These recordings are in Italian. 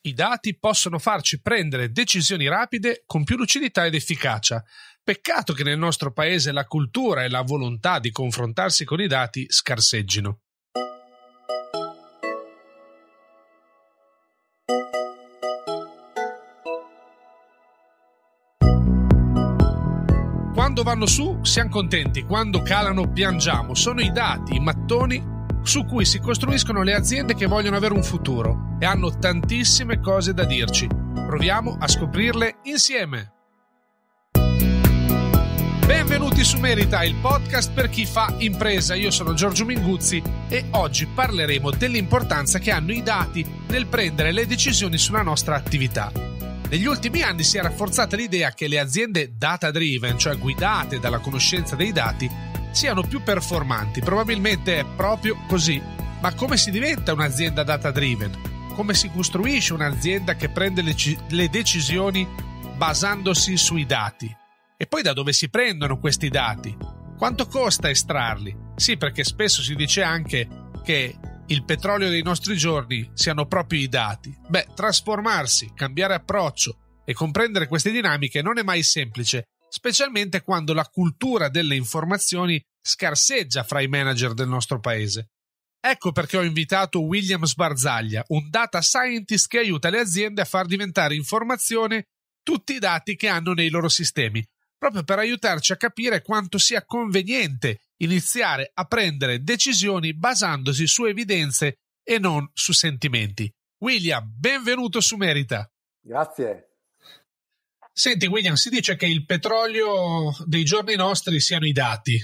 I dati possono farci prendere decisioni rapide con più lucidità ed efficacia. Peccato che nel nostro paese la cultura e la volontà di confrontarsi con i dati scarseggino. Quando vanno su siamo contenti, quando calano piangiamo. Sono i dati, i mattoni su cui si costruiscono le aziende che vogliono avere un futuro e hanno tantissime cose da dirci. Proviamo a scoprirle insieme. Benvenuti su Merita, il podcast per chi fa impresa. Io sono Giorgio Minguzzi e oggi parleremo dell'importanza che hanno i dati nel prendere le decisioni sulla nostra attività. Negli ultimi anni si è rafforzata l'idea che le aziende data driven, cioè guidate dalla conoscenza dei dati, siano più performanti, probabilmente è proprio così. Ma come si diventa un'azienda data driven? Come si costruisce un'azienda che prende le, le decisioni basandosi sui dati? E poi da dove si prendono questi dati? Quanto costa estrarli? Sì, perché spesso si dice anche che il petrolio dei nostri giorni siano proprio i dati. Beh, trasformarsi, cambiare approccio e comprendere queste dinamiche non è mai semplice specialmente quando la cultura delle informazioni scarseggia fra i manager del nostro paese. Ecco perché ho invitato William Sbarzaglia, un data scientist che aiuta le aziende a far diventare informazione tutti i dati che hanno nei loro sistemi, proprio per aiutarci a capire quanto sia conveniente iniziare a prendere decisioni basandosi su evidenze e non su sentimenti. William, benvenuto su Merita. Grazie. Senti William, si dice che il petrolio dei giorni nostri siano i dati.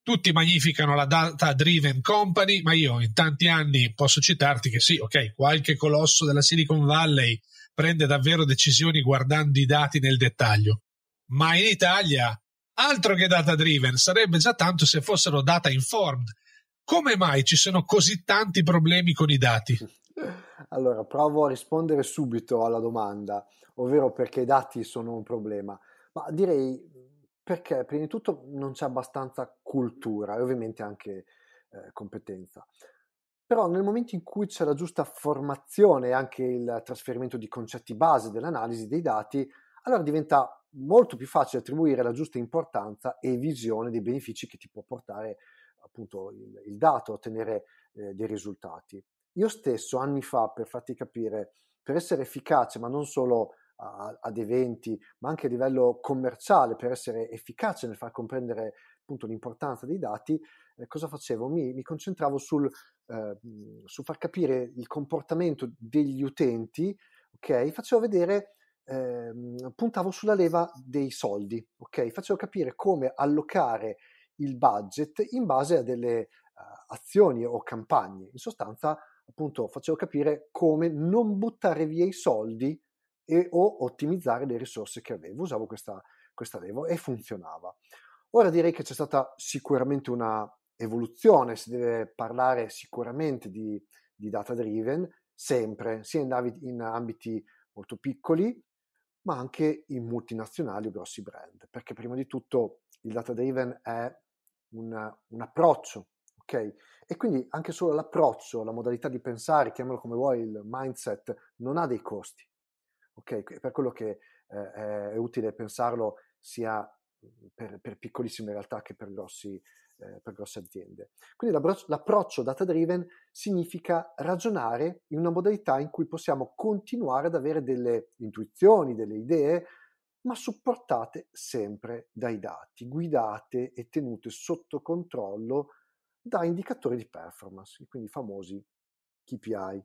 Tutti magnificano la data driven company, ma io in tanti anni posso citarti che sì, ok, qualche colosso della Silicon Valley prende davvero decisioni guardando i dati nel dettaglio. Ma in Italia, altro che data driven, sarebbe già tanto se fossero data informed. Come mai ci sono così tanti problemi con i dati? Allora, provo a rispondere subito alla domanda ovvero perché i dati sono un problema, ma direi perché prima di tutto non c'è abbastanza cultura e ovviamente anche eh, competenza. Però nel momento in cui c'è la giusta formazione e anche il trasferimento di concetti base dell'analisi dei dati, allora diventa molto più facile attribuire la giusta importanza e visione dei benefici che ti può portare appunto il, il dato, ottenere eh, dei risultati. Io stesso anni fa, per farti capire, per essere efficace, ma non solo ad eventi, ma anche a livello commerciale per essere efficace nel far comprendere appunto l'importanza dei dati, eh, cosa facevo? Mi, mi concentravo sul, eh, su far capire il comportamento degli utenti, ok? Facevo vedere eh, puntavo sulla leva dei soldi, ok? Facevo capire come allocare il budget in base a delle uh, azioni o campagne. In sostanza, appunto, facevo capire come non buttare via i soldi e, o ottimizzare le risorse che avevo. Usavo questa, questa leva e funzionava. Ora direi che c'è stata sicuramente una evoluzione, si deve parlare sicuramente di, di data driven, sempre, sia in, in ambiti molto piccoli, ma anche in multinazionali o grossi brand, perché prima di tutto il data driven è un, un approccio, ok? E quindi anche solo l'approccio, la modalità di pensare, chiamalo come vuoi, il mindset, non ha dei costi ok? Per quello che eh, è utile pensarlo sia mm, per, per, piccolissime realtà che per, grossi, eh, per grosse aziende. Quindi l'approccio data driven significa ragionare in una modalità in cui possiamo continuare ad avere delle intuizioni, delle idee, ma supportate sempre dai dati, guidate e tenute sotto controllo da indicatori di performance, quindi i famosi KPI.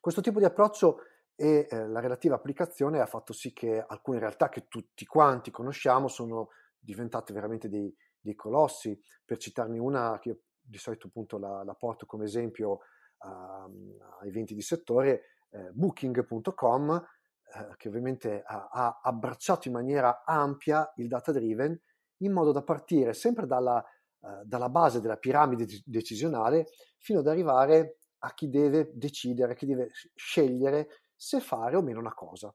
Questo tipo di approccio e eh, la relativa applicazione ha fatto sì che alcune realtà che tutti quanti conosciamo sono diventate veramente dei, dei colossi. Per citarne una che io di solito appunto la, la porto come esempio uh, ehm, a eventi di settore, eh, booking.com, eh, che ovviamente ha, ha, abbracciato in maniera ampia il data driven, in modo da partire sempre dalla, uh, dalla base della piramide decisionale fino ad arrivare a chi deve decidere, a chi deve scegliere se fare o meno una cosa.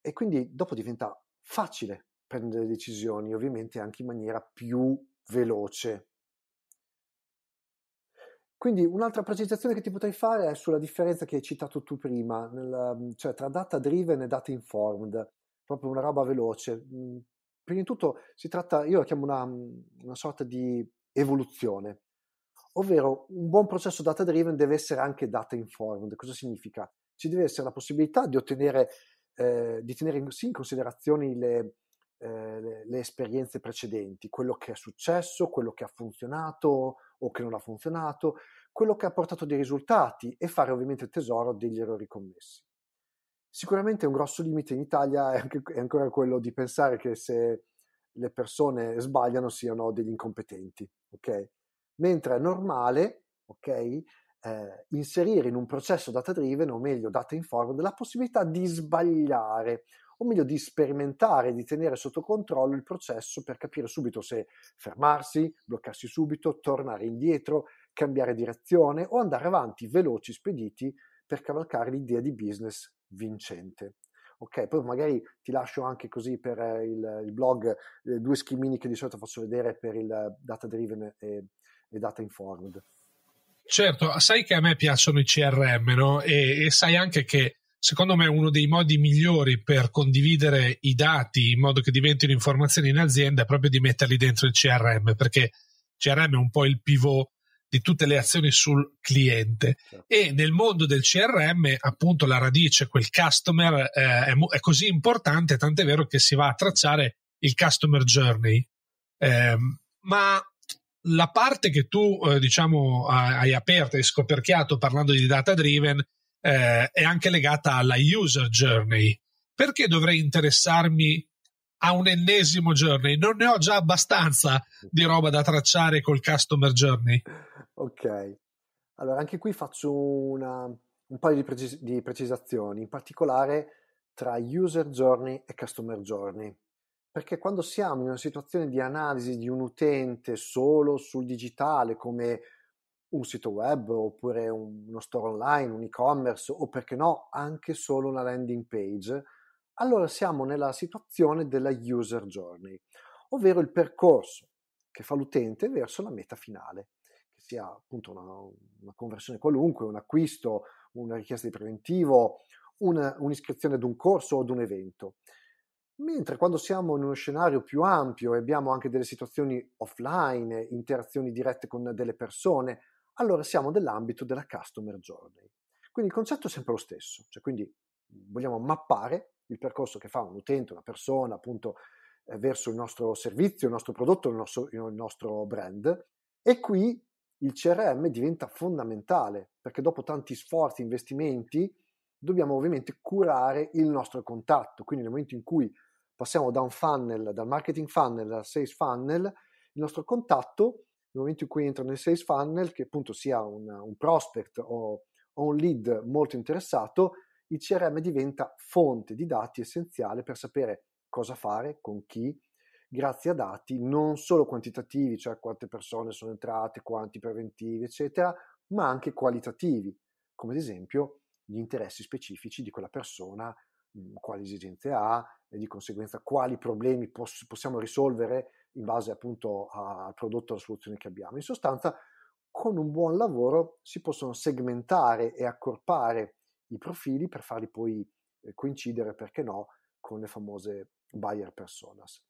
E quindi dopo diventa facile prendere decisioni, ovviamente anche in maniera più veloce. Quindi un'altra precisazione che ti potrei fare è sulla differenza che hai citato tu prima, nel, mhmm, cioè tra data driven e data informed, proprio una roba veloce. Mhmm, prima di tutto si tratta, io la chiamo una, mhmm, una sorta di evoluzione, ovvero un buon processo data driven deve essere anche data informed. Cosa significa? ci deve essere la possibilità di ottenere, eh, di tenere sì, in considerazione le, eh, le, le, esperienze precedenti, quello che è successo, quello che ha funzionato o che non ha funzionato, quello che ha portato dei risultati e fare ovviamente tesoro degli errori commessi. Sicuramente un grosso limite in Italia è, anche, è ancora quello di pensare che se le persone sbagliano siano degli incompetenti, ok? Mentre è normale, ok, eh, inserire in un processo data driven o meglio data informed la possibilità di sbagliare o meglio di sperimentare, di tenere sotto controllo il processo per capire subito se fermarsi, bloccarsi subito, tornare indietro, cambiare direzione o andare avanti veloci, spediti per cavalcare l'idea di business vincente. Ok, poi magari ti lascio anche così per eh, il, il blog eh, due schemini che di solito faccio vedere per il data driven e, e data informed. Certo, sai che a me piacciono i CRM, no? E, e sai anche che secondo me uno dei modi migliori per condividere i dati in modo che diventino informazioni in azienda è proprio di metterli dentro il CRM, perché il CRM è un po' il pivot di tutte le azioni sul cliente certo. e nel mondo del CRM appunto la radice, quel customer eh, è, è, così importante, tant'è vero che si va a tracciare il customer journey. Eh, ma la parte che tu eh, diciamo hai aperto, e scoperchiato parlando di data driven eh, è anche legata alla user journey. Perché dovrei interessarmi a un ennesimo journey? Non ne ho già abbastanza di roba da tracciare col customer journey. Ok, allora anche qui faccio una, un paio di, precis- di precisazioni, in particolare tra user journey e customer journey. Perché quando siamo in una situazione di analisi di un utente solo sul digitale, come un sito web oppure uno store online, un e-commerce o perché no anche solo una landing page, allora siamo nella situazione della user journey, ovvero il percorso che fa l'utente verso la meta finale, che sia appunto una, una conversione qualunque, un acquisto, una richiesta di preventivo, una, un'iscrizione ad un corso o ad un evento. Mentre quando siamo in uno scenario più ampio e abbiamo anche delle situazioni offline, interazioni dirette con delle persone, allora siamo nell'ambito della customer journey. Quindi il concetto è sempre lo stesso, cioè quindi vogliamo mappare il percorso che fa un utente, una persona, appunto, eh, verso il nostro servizio, il nostro prodotto, il nostro, il nostro brand. E qui il CRM diventa fondamentale, perché dopo tanti sforzi, investimenti, dobbiamo ovviamente curare il nostro contatto. Quindi nel momento in cui passiamo da un funnel, dal marketing funnel al sales funnel, il nostro contatto, nel momento in cui entra nel sales funnel, che appunto sia un, un prospect o, o un lead molto interessato, il CRM diventa fonte di dati essenziale per sapere cosa fare, con chi, grazie a dati non solo quantitativi, cioè quante persone sono entrate, quanti preventivi, eccetera, ma anche qualitativi, come ad esempio gli interessi specifici di quella persona Mhmm, quali esigenze ha e di conseguenza quali problemi poss- possiamo risolvere in base appunto al prodotto, alla soluzione che abbiamo. In sostanza, con un buon lavoro si possono segmentare e accorpare i profili per farli poi eh, coincidere, perché no, con le famose buyer personas.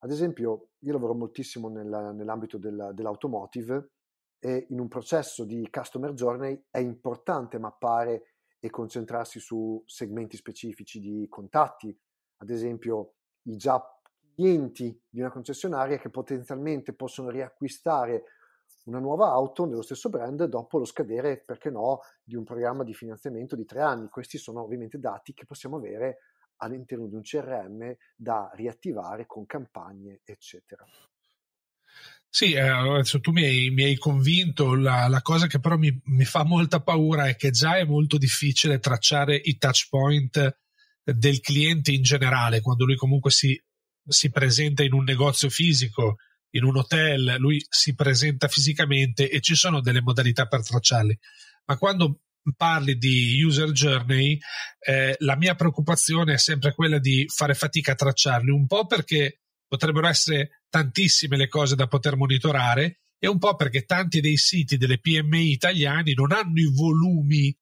Ad esempio, io lavoro moltissimo nella, nell'ambito della, dell'automotive e in un processo di customer journey è importante mappare e concentrarsi su segmenti specifici di contatti, ad esempio i già clienti di una concessionaria che potenzialmente possono riacquistare una nuova auto nello stesso brand dopo lo scadere, perché no, di un programma di finanziamento di tre anni. Questi sono ovviamente dati che possiamo avere all'interno di un CRM da riattivare con campagne, eccetera. Sì, eh, adesso tu mi hai, mi hai convinto, la, la, cosa che però mi, mi, fa molta paura è che già è molto difficile tracciare i touch point del cliente in generale, quando lui comunque si, si presenta in un negozio fisico, in un hotel, lui si presenta fisicamente e ci sono delle modalità per tracciarli. Ma quando parli di user journey, eh, la mia preoccupazione è sempre quella di fare fatica a tracciarli, un po' perché potrebbero essere tantissime le cose da poter monitorare e un po' perché tanti dei siti delle PMI italiani non hanno i volumi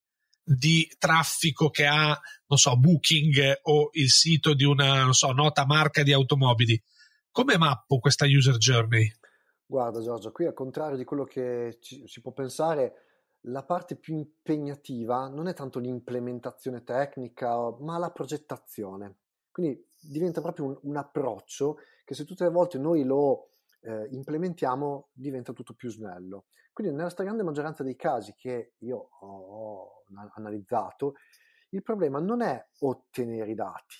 di traffico che ha, non so, Booking o il sito di una, so, nota marca di automobili. Come mappo questa user journey? Guarda Giorgio, qui al contrario di quello che ci, si può pensare, la parte più impegnativa non è tanto l'implementazione tecnica, ma la progettazione. Quindi diventa proprio un, un approccio che se tutte le volte noi lo eh, implementiamo diventa tutto più snello. Quindi nella stragrande maggioranza dei casi che io ho analizzato, il problema non è ottenere i dati,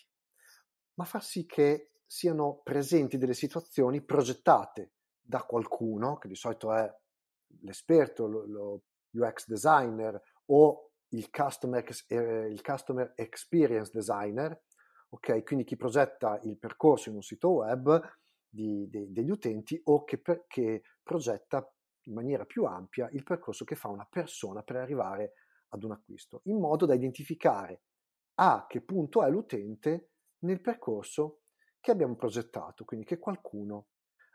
ma far sì che siano presenti delle situazioni progettate da qualcuno, che di solito è l'esperto, lo, lo UX designer o il customer, eh, il customer experience designer, Okay? Quindi chi progetta il percorso in un sito web di, de, degli utenti o che, per, che, progetta in maniera più ampia il percorso che fa una persona per arrivare ad un acquisto, in modo da identificare a che punto è l'utente nel percorso che abbiamo progettato, quindi che qualcuno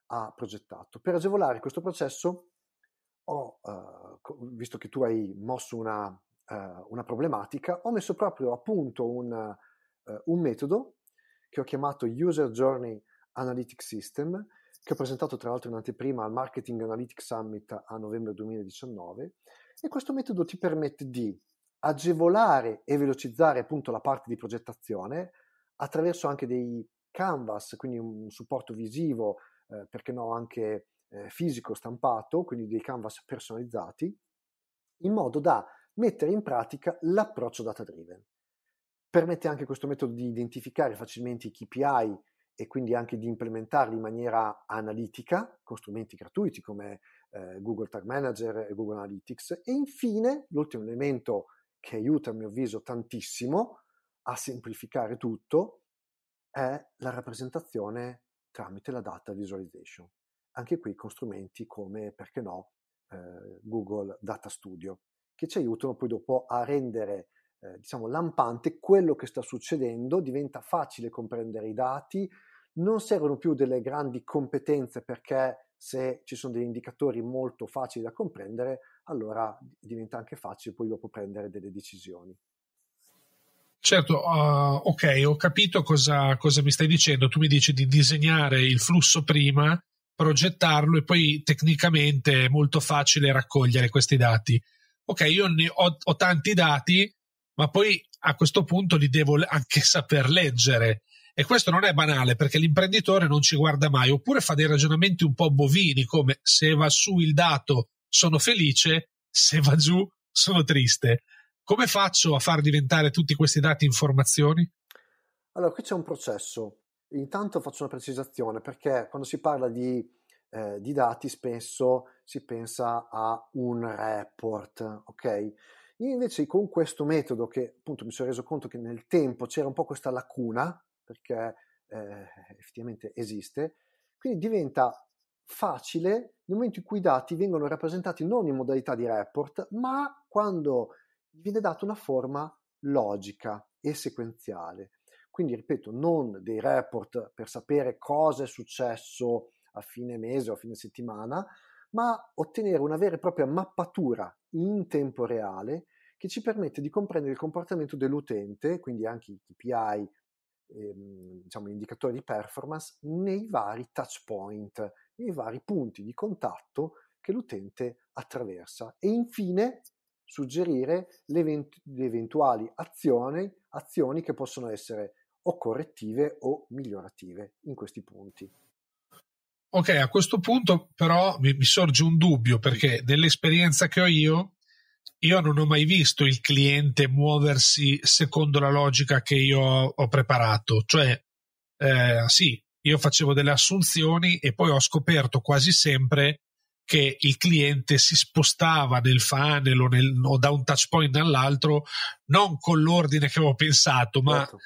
ha progettato. Per agevolare questo processo, ho, uh, visto che tu hai mosso una, uh, una problematica, ho messo proprio a punto un eh, un metodo che ho chiamato User Journey Analytics System, che ho presentato tra l'altro in anteprima al Marketing Analytics Summit a novembre 2019 e questo metodo ti permette di agevolare e velocizzare appunto la parte di progettazione attraverso anche dei canvas, quindi un supporto visivo, eh, perché no anche eh, fisico stampato, quindi dei canvas personalizzati, in modo da mettere in pratica l'approccio data driven. Permette anche questo metodo di identificare facilmente i KPI e quindi anche di implementarli in maniera analitica con strumenti gratuiti come eh, Google Tag Manager e Google Analytics. E infine, l'ultimo elemento che aiuta a mio avviso tantissimo a semplificare tutto è la rappresentazione tramite la data visualization. Anche qui con strumenti come, perché no, eh, Google Data Studio, che ci aiutano poi dopo a rendere eh, diciamo, lampante quello che sta succedendo, diventa facile comprendere i dati, non servono più delle grandi competenze perché se ci sono degli indicatori molto facili da comprendere, allora diventa anche facile poi dopo prendere delle decisioni. Certo, uh, ok, ho capito cosa, cosa mi stai dicendo. Tu mi dici di disegnare il flusso prima, progettarlo e poi tecnicamente è molto facile raccogliere questi dati. Ok, io ho, ho tanti dati, ma poi a questo punto li devo anche saper leggere. E questo non è banale perché l'imprenditore non ci guarda mai, oppure fa dei ragionamenti un po' bovini, come se va su il dato sono felice, se va giù sono triste. Come faccio a far diventare tutti questi dati informazioni? Allora, qui c'è un processo. Intanto faccio una precisazione perché quando si parla di, eh, di dati spesso si pensa a un report, ok? Io invece con questo metodo, che appunto mi sono reso conto che nel tempo c'era un po' questa lacuna, perché eh, effettivamente esiste, quindi diventa facile nel momento in cui i dati vengono rappresentati non in modalità di report, ma quando viene data una forma logica e sequenziale. Quindi, ripeto, non dei report per sapere cosa è successo a fine mese o a fine settimana, ma ottenere una vera e propria mappatura in tempo reale che ci permette di comprendere il comportamento dell'utente, quindi anche i KPI, ehm, diciamo gli indicatori di performance, nei vari touch point, nei vari punti di contatto che l'utente attraversa. E infine suggerire le event- eventuali azioni, azioni che possono essere o correttive o migliorative in questi punti. Ok, a questo punto però mi, mi sorge un dubbio perché nell'esperienza che ho io io non ho mai visto il cliente muoversi secondo la logica che io ho preparato. Cioè, eh, sì, io facevo delle assunzioni e poi ho scoperto quasi sempre che il cliente si spostava nel funnel o, nel, o da un touch point all'altro non con l'ordine che avevo pensato, ma certo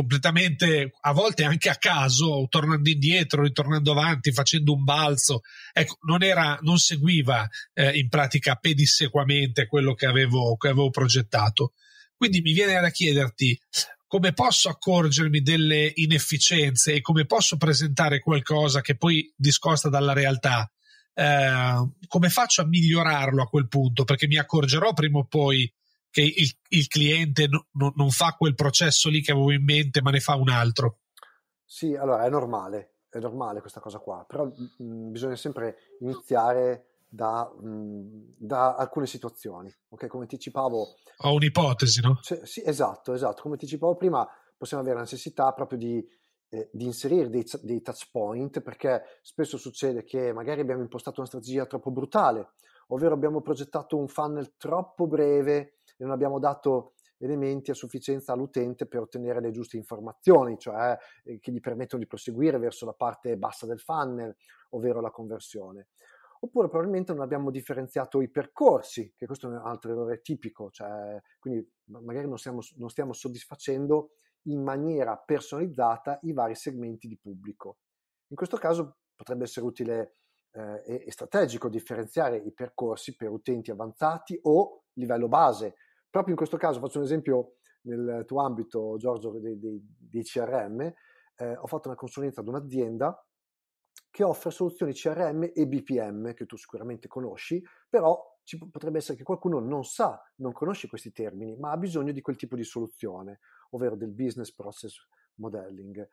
completamente a volte anche a caso, tornando indietro, ritornando avanti, facendo un balzo. Ecco, non, era, non seguiva eh, in pratica pedissequamente quello che avevo, che avevo progettato. Quindi mi viene da chiederti come posso accorgermi delle inefficienze e come posso presentare qualcosa che poi discosta dalla realtà. Eh, come faccio a migliorarlo a quel punto? Perché mi accorgerò prima o poi che il, il cliente no, no, non fa quel processo lì che avevo in mente, ma ne fa un altro. Sì, allora è normale, è normale questa cosa qua, però mh, mm, mm, bisogna sempre iniziare da, mh, mm, da, alcune situazioni, ok? Come anticipavo... Ho un'ipotesi, no? Cioè, sì, esatto, esatto. Come anticipavo prima, possiamo avere la necessità proprio di eh, di inserire dei, dei, touch point perché spesso succede che magari abbiamo impostato una strategia troppo brutale, ovvero abbiamo progettato un funnel troppo breve e non abbiamo dato elementi a sufficienza all'utente per ottenere le giuste informazioni, cioè eh, che gli permettono di proseguire verso la parte bassa del funnel, ovvero la conversione. Oppure probabilmente non abbiamo differenziato i percorsi, che questo è un altro errore tipico, cioè, quindi magari non stiamo, non stiamo soddisfacendo in maniera personalizzata i vari segmenti di pubblico. In questo caso potrebbe essere utile eh, e strategico differenziare i percorsi per utenti avanzati o livello base, Proprio in questo caso, faccio un esempio nel tuo ambito, Giorgio, dei, dei, dei CRM, eh, ho fatto una consulenza ad un'azienda che offre soluzioni CRM e BPM, che tu sicuramente conosci, però ci potrebbe essere che qualcuno non sa, non conosce questi termini, ma ha bisogno di quel tipo di soluzione, ovvero del business process modeling.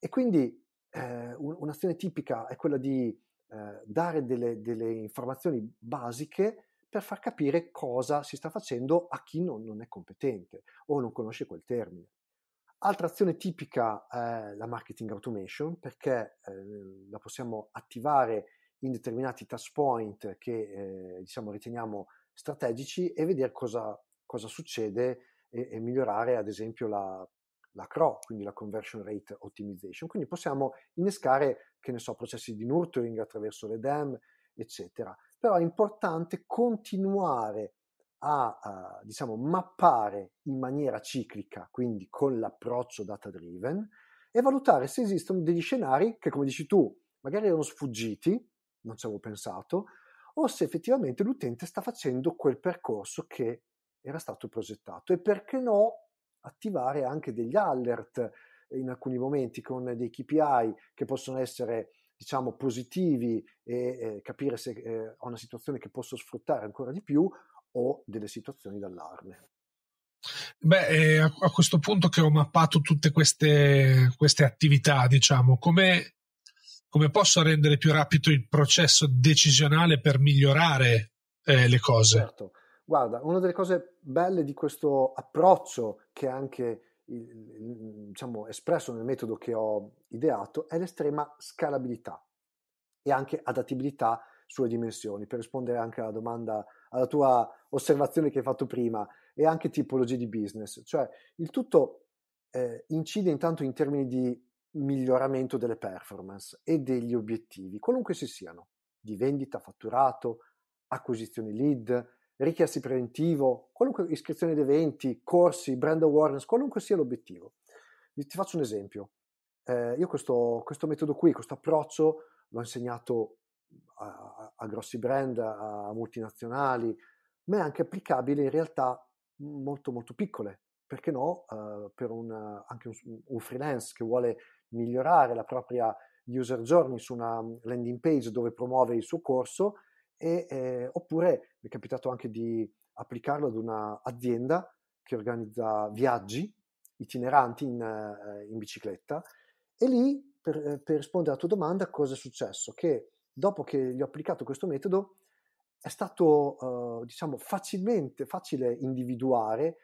E quindi eh, un'azione tipica è quella di eh, dare delle, delle informazioni basiche per far capire cosa si sta facendo a chi non, non è competente o non conosce quel termine. Altra azione tipica è eh, la marketing automation perché eh, la possiamo attivare in determinati touch point che eh, diciamo, riteniamo strategici e vedere cosa, cosa succede e, e, migliorare ad esempio la, la CRO, quindi la conversion rate optimization. Quindi possiamo innescare, che ne so, processi di nurturing attraverso le DEM, eccetera però è importante continuare a, a diciamo, mappare in maniera ciclica, quindi con l'approccio data driven, e valutare se esistono degli scenari che, come dici tu, magari erano sfuggiti, non ci avevo pensato, o se effettivamente l'utente sta facendo quel percorso che era stato progettato e perché no attivare anche degli alert in alcuni momenti con dei KPI che possono essere diciamo, positivi e eh, capire se eh, ho una situazione che posso sfruttare ancora di più o delle situazioni d'allarme. Beh, eh, a, a questo punto che ho mappato tutte queste, queste attività, diciamo, come, come posso rendere più rapido il processo decisionale per migliorare eh, le cose? Certo. Guarda, una delle cose belle di questo approccio che anche Mm, diciamo, espresso nel metodo che ho ideato è l'estrema scalabilità e anche adattabilità sulle dimensioni, per rispondere anche alla domanda, alla tua osservazione che hai fatto prima, e anche tipologie di business, cioè il tutto eh, incide intanto in termini di miglioramento delle performance e degli obiettivi, qualunque si siano, di vendita, fatturato, acquisizione lead, richiesti preventivo, qualunque iscrizione ad eventi, corsi, brand awareness, qualunque sia l'obiettivo. Ti faccio un esempio. Eh, io questo, questo, metodo qui, questo approccio l'ho insegnato a, a grossi brand, a multinazionali, ma è anche applicabile in realtà molto molto piccole, perché no, uh, per un, anche un, un, freelance che vuole migliorare la propria user journey su una landing page dove promuove il suo corso e, eh, oppure mi è capitato anche di applicarlo ad un'azienda che organizza viaggi itineranti in, eh, in bicicletta e lì per, eh, per, rispondere alla tua domanda cosa è successo? Che dopo che gli ho applicato questo metodo è stato eh, diciamo facilmente facile individuare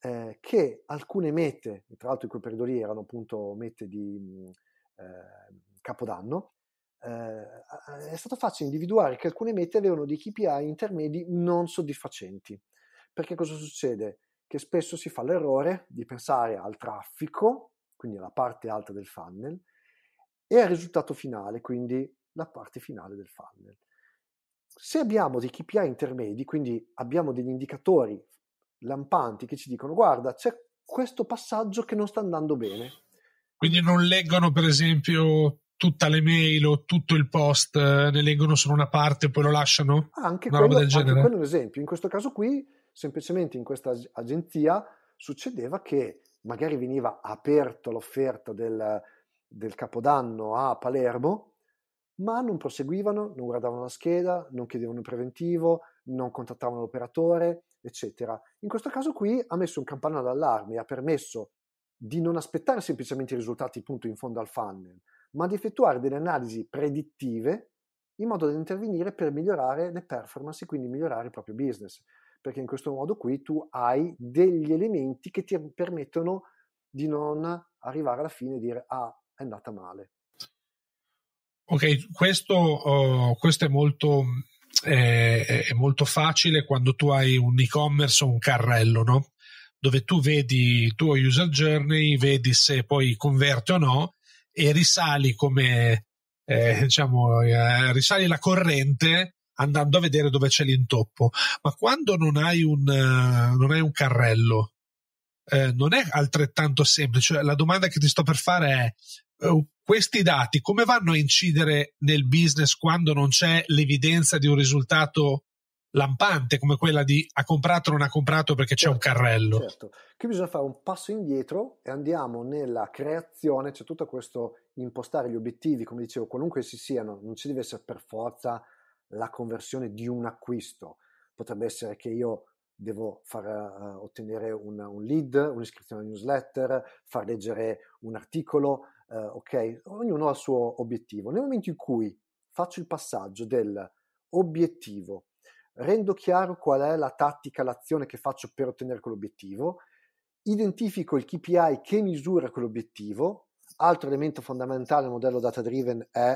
eh, che alcune mete, tra l'altro in quel periodo lì erano appunto mete di mm, eh, capodanno, eh, è stato facile individuare che alcune mete avevano dei KPI intermedi non soddisfacenti. Perché cosa succede? Che spesso si fa l'errore di pensare al traffico, quindi alla parte alta del funnel, e al risultato finale, quindi la parte finale del funnel. Se abbiamo dei KPI intermedi, quindi abbiamo degli indicatori lampanti che ci dicono guarda c'è questo passaggio che non sta andando bene. Quindi non leggono per esempio tutta le mail o tutto il post eh, ne leggono solo una parte e poi lo lasciano? Ah, anche, una quello, anche quello è un esempio. In questo caso qui, semplicemente in questa agenzia succedeva che magari veniva aperta l'offerta del, del Capodanno a Palermo, ma non proseguivano, non guardavano la scheda, non chiedevano il preventivo, non contattavano l'operatore, eccetera. In questo caso qui ha messo un campanello d'allarme, ha permesso di non aspettare semplicemente i risultati punto in fondo al funnel, ma di effettuare delle analisi predittive in modo da intervenire per migliorare le performance e quindi migliorare il proprio business, perché in questo modo qui tu hai degli elementi che ti permettono di non arrivare alla fine e dire ah, è andata male. Ok, questo, uh, questo è, molto, eh, è molto facile quando tu hai un e-commerce o un carrello, no? dove tu vedi il tuo user journey, vedi se poi converte o no e risali come, eh, diciamo, eh, risali la corrente andando a vedere dove c'è l'intoppo. Ma quando non hai un, uh, non hai un carrello, eh, non è altrettanto semplice. Cioè, la domanda che ti sto per fare è: uh, questi dati come vanno a incidere nel business quando non c'è l'evidenza di un risultato lampante come quella di ha comprato o non ha comprato perché c'è certo, un carrello. Certo, qui bisogna fare un passo indietro e andiamo nella creazione, c'è tutto questo impostare gli obiettivi, come dicevo, qualunque si siano, non ci deve essere per forza la conversione di un acquisto, potrebbe essere che io devo far uh, eh, ottenere un, un, lead, un'iscrizione alla newsletter, far leggere un articolo, uh, ok? Ognuno ha il suo obiettivo. Nel momento in cui faccio il passaggio del obiettivo rendo chiaro qual è la tattica, l'azione che faccio per ottenere quell'obiettivo, identifico il KPI che misura quell'obiettivo, altro elemento fondamentale del modello data driven è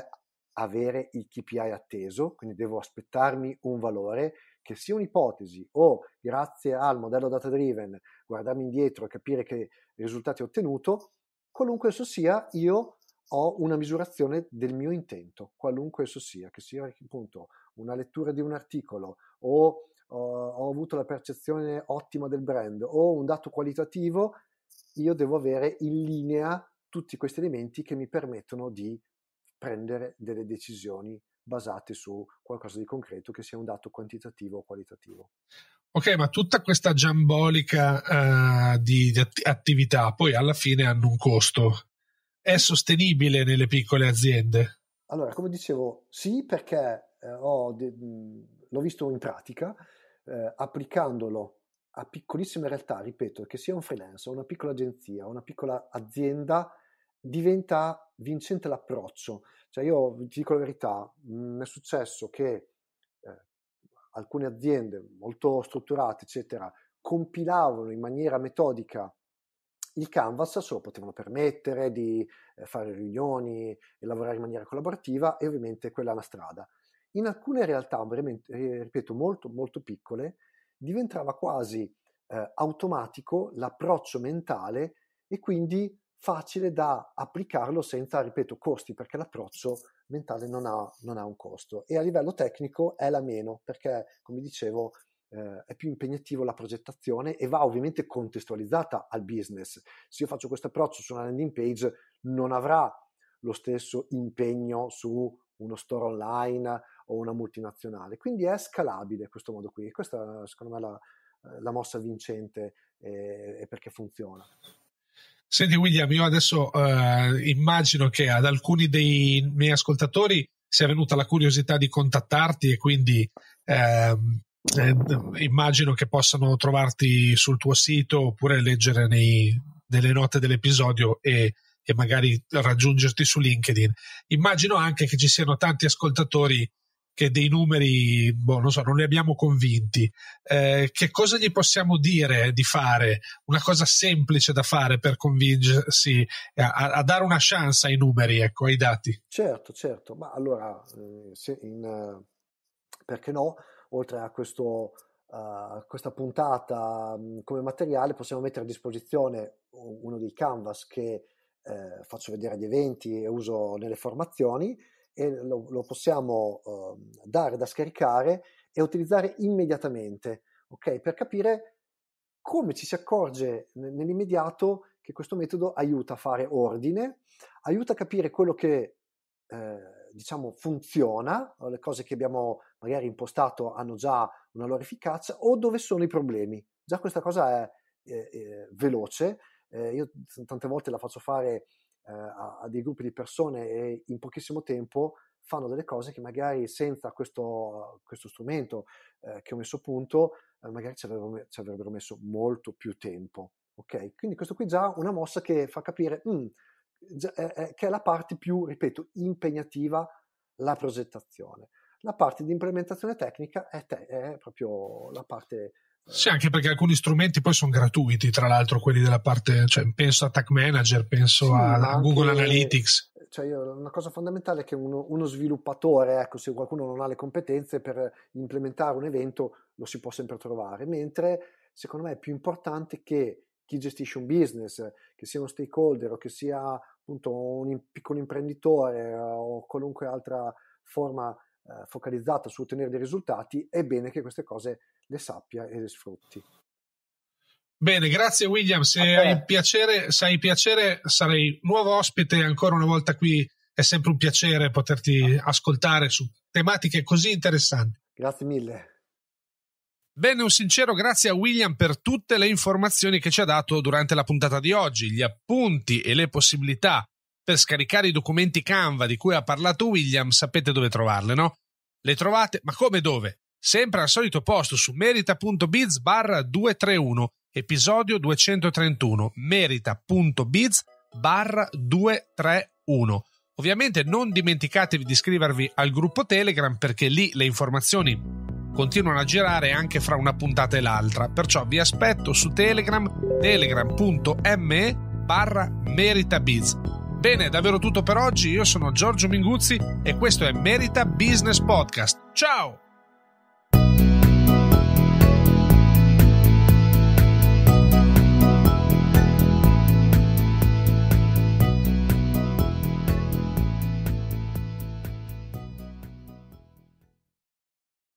avere il KPI atteso, quindi devo aspettarmi un valore che sia un'ipotesi o grazie al modello data driven guardarmi indietro e capire che risultati ho ottenuto, qualunque esso sia, io ho una misurazione del mio intento, qualunque esso sia, che sia appunto una lettura di un articolo o uh, ho avuto la percezione ottima del brand o un dato qualitativo, io devo avere in linea tutti questi elementi che mi permettono di prendere delle decisioni basate su qualcosa di concreto che sia un dato quantitativo o qualitativo. Ok, ma tutta questa giambolica uh, di, di attività poi alla fine hanno un costo è sostenibile nelle piccole aziende? Allora, come dicevo, sì, perché eh, l'ho visto in pratica, eh, applicandolo a piccolissime realtà, ripeto, che sia un freelancer, una piccola agenzia, una piccola azienda, diventa vincente l'approccio. Cioè io ti dico la verità, mi è successo che eh, alcune aziende molto strutturate, eccetera, compilavano in maniera metodica il canvas se lo potevano permettere di eh, fare riunioni e lavorare in maniera collaborativa e ovviamente quella è una strada. In alcune realtà, ripeto, molto, molto piccole, diventava quasi eh, automatico l'approccio mentale e quindi facile da applicarlo senza, ripeto, costi, perché l'approccio mentale non ha, non ha un costo. E a livello tecnico è la meno, perché, come dicevo, eh, è più impegnativo la progettazione e va ovviamente contestualizzata al business. Se io faccio questo approccio su una landing page non avrà lo stesso impegno su uno store online o una multinazionale. Quindi è scalabile questo modo qui. Questa secondo me è la, eh, la mossa vincente e eh, perché funziona. Senti William, io adesso uh, immagino che ad alcuni dei miei ascoltatori sia venuta la curiosità di contattarti e quindi uh, eh, immagino che possano trovarti sul tuo sito oppure leggere nei, nelle note dell'episodio e, e, magari raggiungerti su LinkedIn. Immagino anche che ci siano tanti ascoltatori che dei numeri, boh, non so, non li abbiamo convinti. Eh, che cosa gli possiamo dire di fare? Una cosa semplice da fare per convincersi a, a dare una chance ai numeri, ecco, ai dati. Certo, certo. Ma allora, eh, in, eh, perché no? oltre a questo, uh, questa puntata um, come materiale, possiamo mettere a disposizione uno dei canvas che eh, faccio vedere agli eventi e uso nelle formazioni e lo, lo possiamo uh, dare da scaricare e utilizzare immediatamente, ok? Per capire come ci si accorge nell'immediato che questo metodo aiuta a fare ordine, aiuta a capire quello che eh, diciamo funziona, le cose che abbiamo magari impostato hanno già una loro efficacia o dove sono i problemi. Già questa cosa è, è, è veloce, eh, io tante volte la faccio fare eh, a, a, dei gruppi di persone e in pochissimo tempo fanno delle cose che magari senza questo, questo strumento eh, che ho messo a punto eh, magari ci avrebbero, ci avrebbero, messo molto più tempo. Okay? Quindi questo qui è già una mossa che fa capire mm, che è la parte più, ripeto, impegnativa la progettazione la parte di implementazione tecnica è, te- è proprio la parte eh, sì, anche perché alcuni strumenti poi sono gratuiti, tra l'altro, quelli della parte, cioè, penso a Tag Manager, penso sì, a, a Google Analytics. Cioè io, una cosa fondamentale è che uno, uno, sviluppatore, ecco, se qualcuno non ha le competenze per implementare un evento, lo si può sempre trovare, mentre secondo me è più importante che chi gestisce un business, che sia uno stakeholder o che sia appunto un piccolo imprenditore eh, o qualunque altra forma eh, focalizzata su ottenere dei risultati, è bene che queste cose le sappia e le sfrutti. Bene, grazie William, se hai piacere, se hai piacere sarei nuovo ospite ancora una volta qui, è sempre un piacere poterti ah. ascoltare su tematiche così interessanti. Grazie mille. Bene, un sincero grazie a William per tutte le informazioni che ci ha dato durante la puntata di oggi, gli appunti e le possibilità per scaricare i documenti Canva di cui ha parlato William sapete dove trovarle, no? Le trovate, ma come dove? Sempre al solito posto su merita.biz barra 231, episodio 231, merita.biz barra 231. Ovviamente non dimenticatevi di iscrivervi al gruppo Telegram perché lì le informazioni continuano a girare anche fra una puntata e l'altra, perciò vi aspetto su Telegram, telegram.me barra meritabiz. Bene, davvero tutto per oggi. Io sono Giorgio Minguzzi e questo è Merita Business Podcast. Ciao!